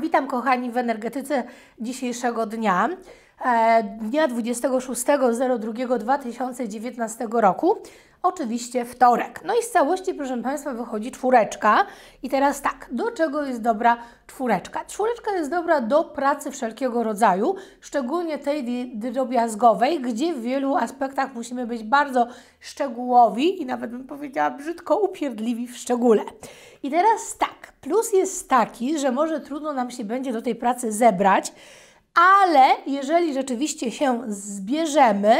Witam kochani w energetyce dzisiejszego dnia, e, dnia 26.02.2019 roku, oczywiście wtorek. No i z całości, proszę Państwa, wychodzi czwóreczka. I teraz tak, do czego jest dobra czwóreczka? Czwóreczka jest dobra do pracy wszelkiego rodzaju, szczególnie tej drobiazgowej, gdzie w wielu aspektach musimy być bardzo szczegółowi i nawet bym powiedziała brzydko upierdliwi w szczególe. I teraz tak, Plus jest taki, że może trudno nam się będzie do tej pracy zebrać, ale jeżeli rzeczywiście się zbierzemy,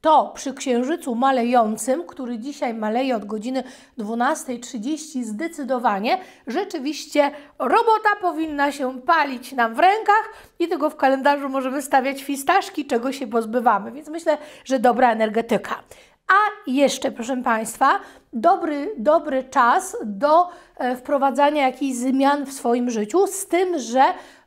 to przy księżycu malejącym, który dzisiaj maleje od godziny 12.30 zdecydowanie, rzeczywiście robota powinna się palić nam w rękach i tego w kalendarzu możemy stawiać fistaszki, czego się pozbywamy. Więc myślę, że dobra energetyka. A jeszcze, proszę Państwa, dobry, dobry czas do e, wprowadzania jakichś zmian w swoim życiu, z tym, że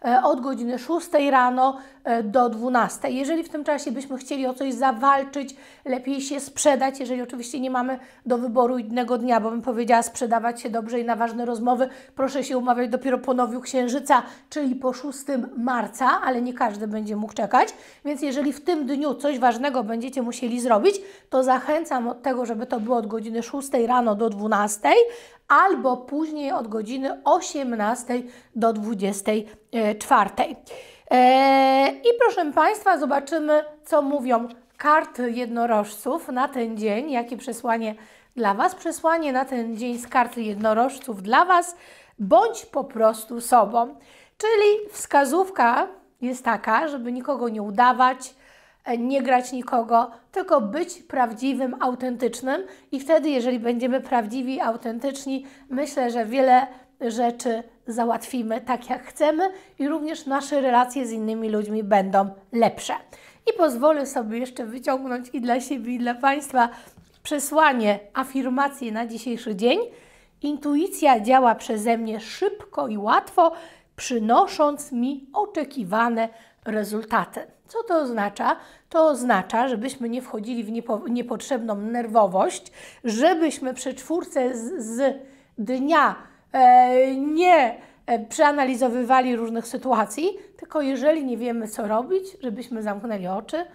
e, od godziny 6 rano e, do 12. Jeżeli w tym czasie byśmy chcieli o coś zawalczyć, lepiej się sprzedać, jeżeli oczywiście nie mamy do wyboru innego dnia, bo bym powiedziała sprzedawać się dobrze i na ważne rozmowy proszę się umawiać dopiero po nowiu księżyca, czyli po 6 marca, ale nie każdy będzie mógł czekać, więc jeżeli w tym dniu coś ważnego będziecie musieli zrobić, to zachęcam od tego, żeby to było od godziny 6 rano do 12, albo później od godziny 18 do 24. E, e, I proszę Państwa, zobaczymy, co mówią karty jednorożców na ten dzień, jakie przesłanie dla Was. Przesłanie na ten dzień z karty jednorożców dla Was, bądź po prostu sobą. Czyli wskazówka jest taka, żeby nikogo nie udawać, E, nie grać nikogo, tylko być prawdziwym, autentycznym. I wtedy, jeżeli będziemy prawdziwi, autentyczni, myślę, że wiele rzeczy załatwimy tak, jak chcemy, i również nasze relacje z innymi ludźmi będą lepsze. I pozwolę sobie jeszcze wyciągnąć i dla siebie, i dla Państwa przesłanie, afirmację na dzisiejszy dzień. Intuicja działa przeze mnie szybko i łatwo, przynosząc mi oczekiwane rezultaty. Co to oznacza? To oznacza, żebyśmy nie wchodzili w niepo, niepotrzebną nerwowość, żebyśmy przy czwórce z, z dnia e, nie e, przeanalizowywali różnych sytuacji, tylko jeżeli nie wiemy, co robić, żebyśmy zamknęli oczy,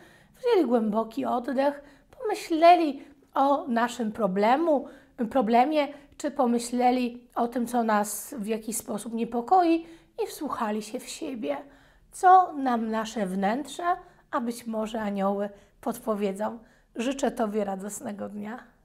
wzięli głęboki oddech, pomyśleli o naszym problemu, problemie, czy pomyśleli o tym, co nas w jakiś sposób niepokoi i wsłuchali się w siebie co nam nasze wnętrze, a być może anioły podpowiedzą. Życzę Tobie radosnego dnia.